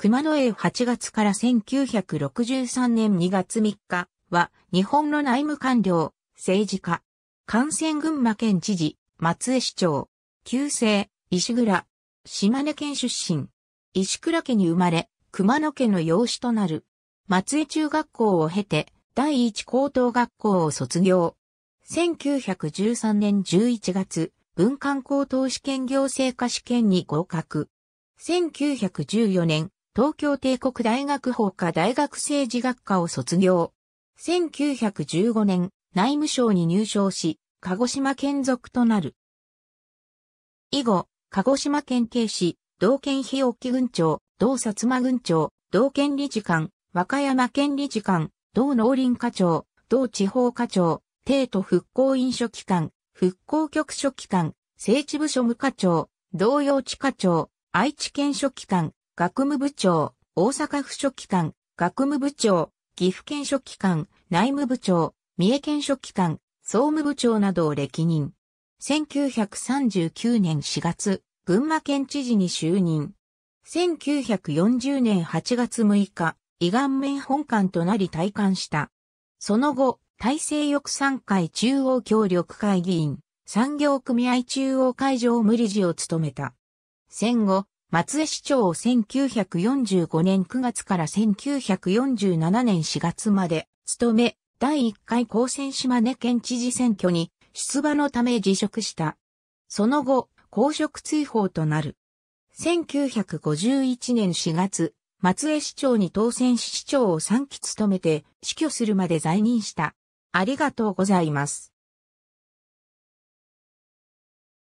熊野英8月から1963年2月3日は日本の内務官僚、政治家、感染群馬県知事、松江市長、旧姓、石倉、島根県出身、石倉家に生まれ、熊野家の養子となる、松江中学校を経て、第一高等学校を卒業。1913年11月、文官高等試験行政科試験に合格。1914年、東京帝国大学法科大学政治学科を卒業。1915年、内務省に入省し、鹿児島県属となる。以後、鹿児島県警視、道県日置郡長、道薩摩郡長、道県理事官、和歌山県理事官、道農林課長、道地方課長、帝都復興院書記官、復興局書記官、政治部署務課長、同様地課長、愛知県書記官、学務部長、大阪府書記官、学務部長、岐阜県書記官、内務部長、三重県書記官、総務部長などを歴任。1939年4月、群馬県知事に就任。1940年8月6日、胃顔面本館となり退官した。その後、大西翼参会中央協力会議員、産業組合中央会場無理事を務めた。戦後、松江市長を1945年9月から1947年4月まで務め、第1回高専島根県知事選挙に出馬のため辞職した。その後、公職追放となる。1951年4月、松江市長に当選し市長を3期務めて死去するまで在任した。ありがとうございます。